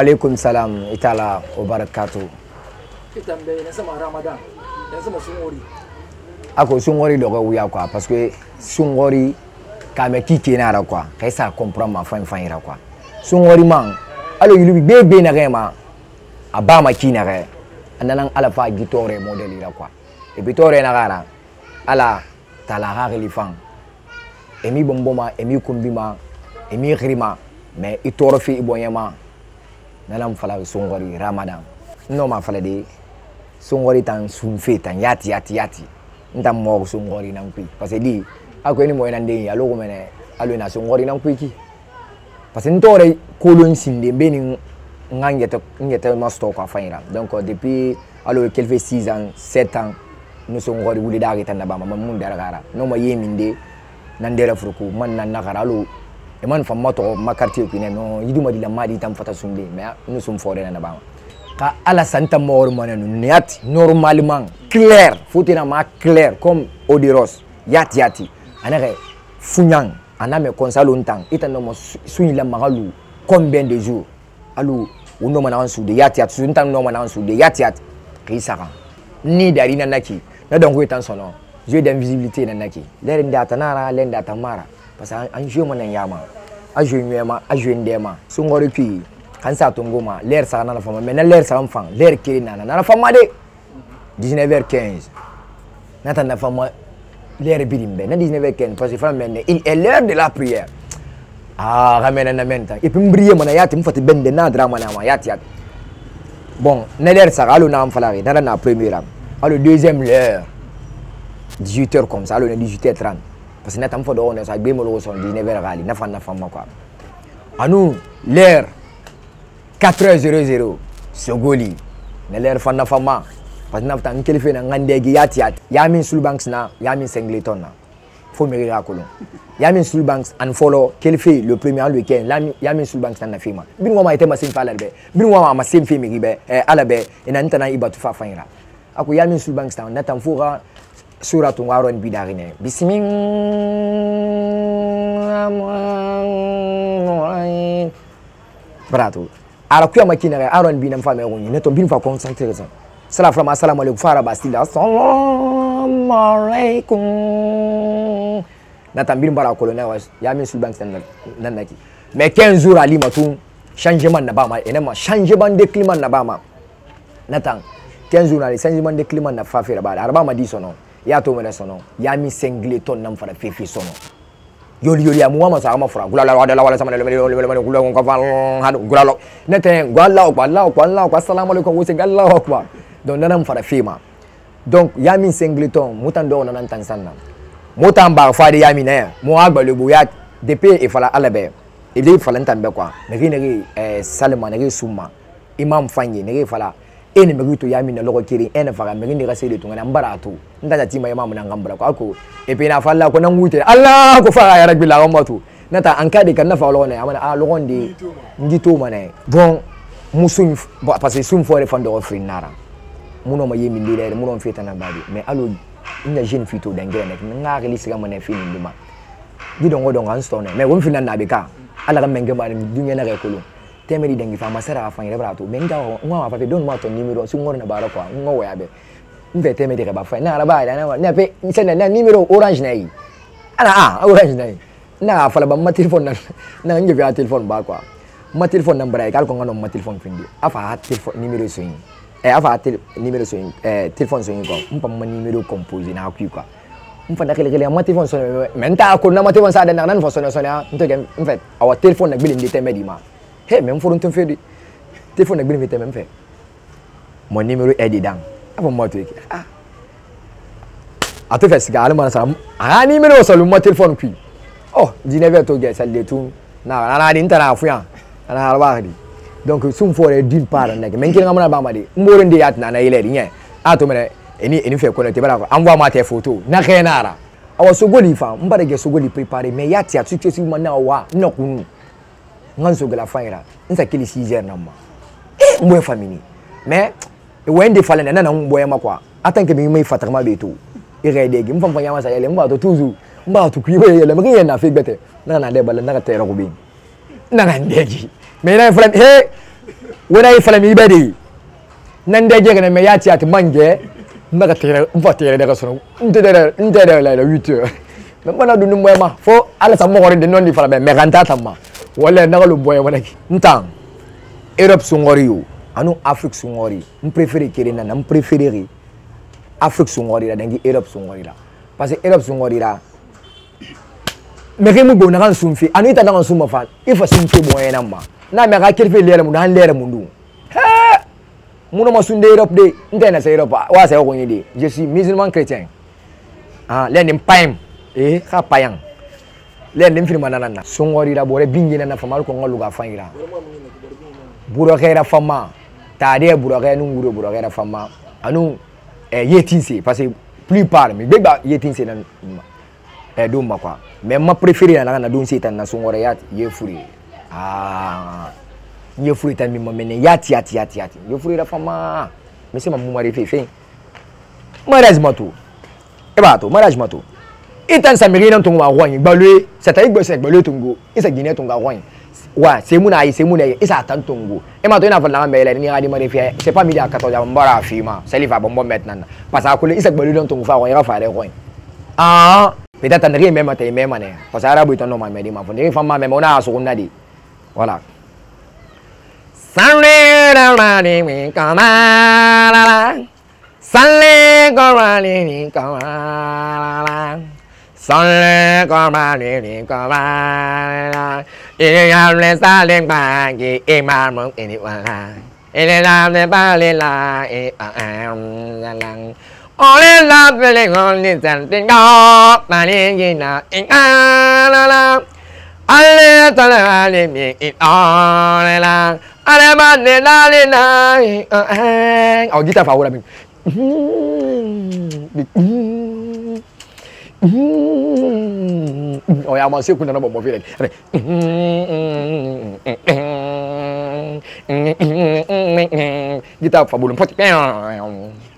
Waalaikum salam itala wabarakatu. Kitambe mbe nasema Ramadan. Nasema sungori. Ako sungori dogo wuya kwa parce que sungori kame kike na ra kwa. Kaisa comprendre ma fan fan ra kwa. Sungori man. Alo yulu be be na ma. Abama kina ga. Ananan alafa gitore modeli ra kwa. E bitore na gara. Ala talaha gelifan. Emi bomboma, emi kumbima, emi grima. Mais itorofi ibonyema. nana fala be songori ramadan no ma fala de songori tan sunfe tan yati yati yati nta mo songori nan kui parce que di ako ni moyna ndeni alo ko mene alo na songori nan kui ki parce que ntore kolon sinde be ni ngangete ngete ma sto ko afanyira donc euh, depuis alo quelques 6 ans 7 ans no songori wuli dagi tan na bama mun dara gara no ma yeminde nan dera furuku man nan na gara alo Emang fa famma ma quartier ko ne no yiduma ma di tam fata sumbe me no sum fore na ba ka ala santa mor mona no niat normalement clair fotina ma clair comme odiros yati yati anare funyang aname konsa lontang itano mo la magalu combien de jours alu uno mana wansu de yati yati suntan no mana wansu de yati yati kisaka ni dari nanaki na dongo itan sono jeu d'invisibilité nanaki lenda tanara lenda tamara parce jour mon mana un a une nyema un jour ndema so ngore ki quand sa tombe, ma l'air ça na fama mais na l'air ça fan l'air kiri na na fama de 19h15 na ta na fama l'air birimbe na 19h15 parce que fama mais il est l'heure de la prière ah ramène na menta et puis mbriye mon yati mfati bende na drama na ma yati yati bon na l'air ça allo na am falari na la première le deuxième l'heure 18h comme ça alors 18h30 parce que natam fo do ne sa gbe mo lo son di ne vera gali nafa nafa ma quoi anu l'air 4h00 sogoli ne l'air fa nafa ma parce que nafta nkeli fe na ngande gi yati yati ya min sul banks na ya min singleton na fo mi rira kolon ya min sul banks and follow keli fe le premier weekend la ya min sul banks na fe ma bin wa ma ite ma sin fa la be bin wa ma ma sin fe mi gi be eh ala be ina ntana ibatu fa fa ira ako ya min sul banks na natam fo ga suratun waron bidarine bismillahirrahmanirrahim bratu ara kuya makina ga aron binam fa me woni ne to bin fa concentré sa sala fra ma assalamu alaikum fara bastila assalamu alaikum na tambin bara kolona wa ya min sulban nan nan naki me ken zura lima tun changement na ba ma ene ma changement de climat na ba ma natan ken zura changement de climat na fa fera ba araba ma di sono i y'a to mɛnɛ sɔnɔ i y'a min sɛngile tɔ nam fara fefe sɔnɔ yoli yoli amu wama sama fura gulala wada la wala sama lele lele lele gulala ngwa van han gulala nete gulala o gulala o gulala o assalamu alaikum wo se gulala o kwa donc nana mfara fema donc yami singleton mutan do nana tan sanna mutan ba fa de yami na mo agbalo bo ya depuis e fala alabe e de fala ntan be kwa ne ne eh salma ne summa imam fanyi ne fala ene megi to yami e na logo kiri ene faga megi ni gasiri to ngana mbara to nda ta tima imamu na ngambara ko ako e pe na falla ko nan wute allah ko faga ya rabbi la ummatu nata an kade kan na fa logo na amana a logo ndi ndi to mana bon musun parce que sun fore fando ofri nara muno ma yemi ndire muno fita na babi mais alo ina jeune fito dangere nek nga gali siga mana fini nduma gidongo dongo an stone mais won fina na be ka ala ga menge ma dunya na ga kolon teme di dengi fama sera afan yɛrɛ b'a to mɛ n ka n ka fɛ don ma tɔ nimero su ŋɔrɔ na baara kɔ n ka waya bɛ n fɛ teme de ka ba fɛ n'a yɛrɛ b'a yɛrɛ n'a ma n'a fɛ n sɛnɛ na nimero orange na ye ala a orange na ye n'a y'a fala ba n ma telefɔni na na n jɛfɛ a telefɔni ba kuwa n ma telefɔni na bara ye k'ale ko n ka nɔ n ma telefɔni fin de a fa a telefɔni nimero so in ɛ a fa a nimero so in ɛ telefɔni so in kuwa n fa n ma nimero compose n'a kui kuwa n fana kele kele ma telefɔni sɔnna mɛ n t'a ko n'a ma telefɔni s'a dɛ na n'a ni fɔ sɔnna sɔnna n t'o kɛ n fɛ awɔ telefɔni na gbele n de tɛmɛ di ma. he me mforo ntemfe di telefone na gbini mi teme mfe mo nimero edi dan abo mo to ki ah ato fe siga ale mo sa ah ni nimero so lu mo telefone kwi oh ji ne be to ge sa le tu na na di ntara afia na arwa di donc sum fo re din par na ke men kin ngamana ba ma di mboro ndi yat na na ile di nye ato mere eni eni fe ko na te bara ko anwa ma te photo na ke na ara awo sogoli fa mbare ge sogoli prepare a yati atu kwesi mo na wa na kunu nga nzogela fanyira nsakili 6 heures namma eh, mboya famini mais wende falene nana mboyama quoi atanke mi mai fatakma be to iredege mfamfa nyama sayele mbato tuzu mbato kuyiba yele mri yena fe gbete nana de bala nana tera ko bin nana ndegi mais na fala he wena ifala mi bedi nan ndege kana me yati ati mange naka tera mfa tera daga sono ndedere ndedere la la 8 heures mais bana dundu mboyama fo ala sa mo gore de non di fala mais me ranta tamma wala naga lo boye wala ki ntang europe sungori yo anu afrique sungori n préféré kere nana n préféré afrique sungori la dangi europe sungori la parce que europe sungori la mɛkɛ mu gbɛw nakan sun fi ani i ta nakan sun ma fa i fa sun te bɔn yɛnɛ ma n'a mɛ a ka kɛrɛfɛ lɛrɛ mun do an lɛrɛ mun do hɛɛ munnu ma sun de europe de n tɛ na se europe wa sɛ ko n ye de je suis musulman chrétien ah lɛ nin pa in ee eh, ka pa yan. le nin firma nana na songori ra bore bingina na famal ko ngalu ga fangira buro khaira fama tare buro khaira nun guro buro khaira fama anu eh yetinse parce que plupart mi begba yetinse na eh, ma eh do ma quoi mais ma préféré na na don setan na songori yat ye furi ah ye furi tan mi ma mene yat yat yat yat ye furi ra fama mais c'est ma mumari fe fe marriage matu e ba to marriage matou ton tan samiri na tungu awanyi sata igbo se balue tungu ton c'est ouais wa se c'est mon aïe, et isa tan et e ma ina fala ma ele ni hadi mari fia c'est pas midi à 14 on c'est bon maintenant parce que kule isa balue ton fa awanyi un le ah peut-être tan rien même tay mêmes ne parce que arabu ton ma meri ma fondé ma même so voilà mi kama kama son le con ba đi đi con ba la đi làm lên xa lên ba gì em mà muốn em đi qua la em làm lên ba lên la em à à la la ô lên la về lên con lên dần tiếng đó mà lên gì na em a la la anh lên ta lên ba lên miệng em à la la anh lên ba lên la lên la à à ô guitar phẩu là mình Mm-hmm. or I'm a second number of it. Guitar for Bullen Pot.